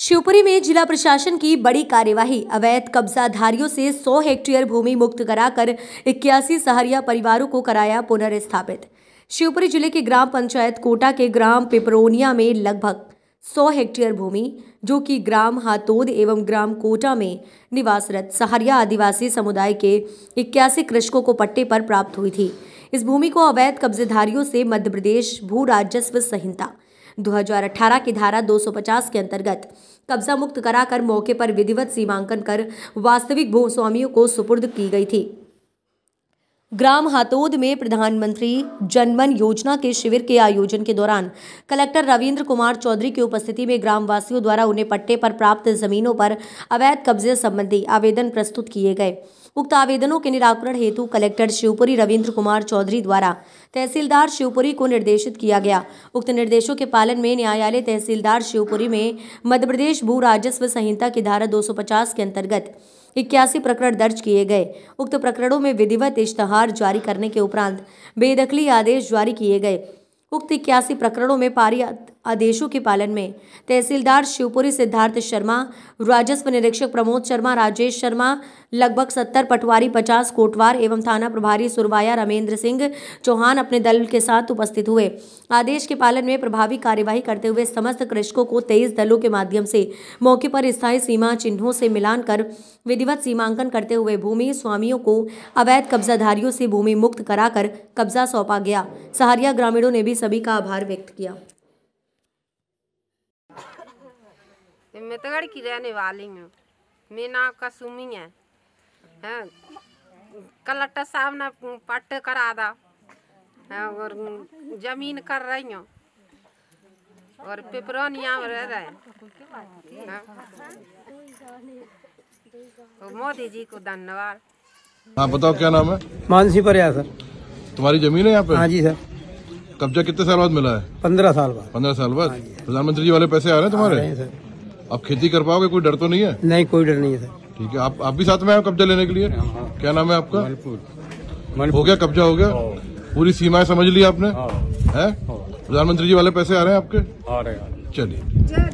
शिवपुरी में जिला प्रशासन की बड़ी कार्यवाही अवैध कब्जाधारियों से 100 हेक्टेयर भूमि मुक्त कराकर इक्यासी सहरिया परिवारों को कराया पुनर्स्थापित शिवपुरी जिले के ग्राम पंचायत कोटा के ग्राम पिपरोनिया में लगभग 100 हेक्टेयर भूमि जो कि ग्राम हातोद एवं ग्राम कोटा में निवासरत सहरिया आदिवासी समुदाय के इक्यासी कृषकों को पट्टे पर प्राप्त हुई थी इस भूमि को अवैध कब्जेधारियों से मध्य प्रदेश भू राजस्व संहिता 2018 की धारा 250 के अंतर्गत कब्जा मुक्त कराकर मौके पर विधिवत सीमांकन कर वास्तविक भूस्वामियों को सुपुर्द की गई थी ग्राम हातोद में प्रधानमंत्री जनमन योजना के शिविर के आयोजन के दौरान कलेक्टर रविंद्र कुमार चौधरी की उपस्थिति में ग्रामवासियों द्वारा उन्हें पट्टे पर प्राप्त जमीनों पर अवैध कब्जे संबंधी आवेदन प्रस्तुत किए गए उक्त आवेदनों के निराकरण हेतु कलेक्टर शिवपुरी रविंद्र कुमार चौधरी द्वारा तहसीलदार शिवपुरी को निर्देशित किया गया उक्त निर्देशों के पालन में न्यायालय तहसीलदार शिवपुरी में मध्य प्रदेश भू राजस्व संहिता की धारा दो के अंतर्गत इक्यासी प्रकरण दर्ज किए गए उक्त प्रकरणों में विधिवत इश्तहार जारी करने के उपरांत बेदखली आदेश जारी किए गए उक्त इक्यासी प्रकरणों में पारित आदेशों के पालन में तहसीलदार शिवपुरी सिद्धार्थ शर्मा राजस्व निरीक्षक प्रमोद शर्मा राजेश शर्मा लगभग सत्तर पटवारी पचास कोटवार एवं थाना प्रभारी सुरवाया रमेंद्र सिंह चौहान अपने दल के साथ उपस्थित हुए आदेश के पालन में प्रभावी कार्यवाही करते हुए समस्त कृषकों को तेईस दलों के माध्यम से मौके पर स्थायी सीमा चिन्हों से मिलान कर विधिवत सीमांकन करते हुए भूमि स्वामियों को अवैध कब्जाधारियों से भूमि मुक्त कराकर कब्जा सौंपा गया सहारिया ग्रामीणों ने भी सभी का आभार व्यक्त किया मितगढ़ की रहने वाली हूँ मेरा नाम कसुमी है हाँ, कलट्टा साहब ने पट्ट करा दा हाँ, और जमीन कर रही हूँ और पिपरौन यहाँ रह रहे हाँ। मोदी जी को धन्यवाद हाँ बताओ क्या नाम है मानसी पर सर तुम्हारी जमीन है यहाँ पे हाँ जी सर कब्जा कितने साल बाद मिला है पंद्रह साल बाद पंद्रह साल बाद हाँ प्रधानमंत्री जी वाले पैसे आ रहे हैं तुम्हारे आप खेती कर पाओगे कोई डर तो नहीं है नहीं कोई डर नहीं है ठीक है आप आप भी साथ में आए कब्जा लेने के लिए हाँ, हाँ। क्या नाम है आपका मलपुर हो गया कब्जा हो गया हाँ। पूरी सीमाएं समझ ली आपने है प्रधानमंत्री जी वाले पैसे आ रहे हैं आपके आ रहे हैं चलिए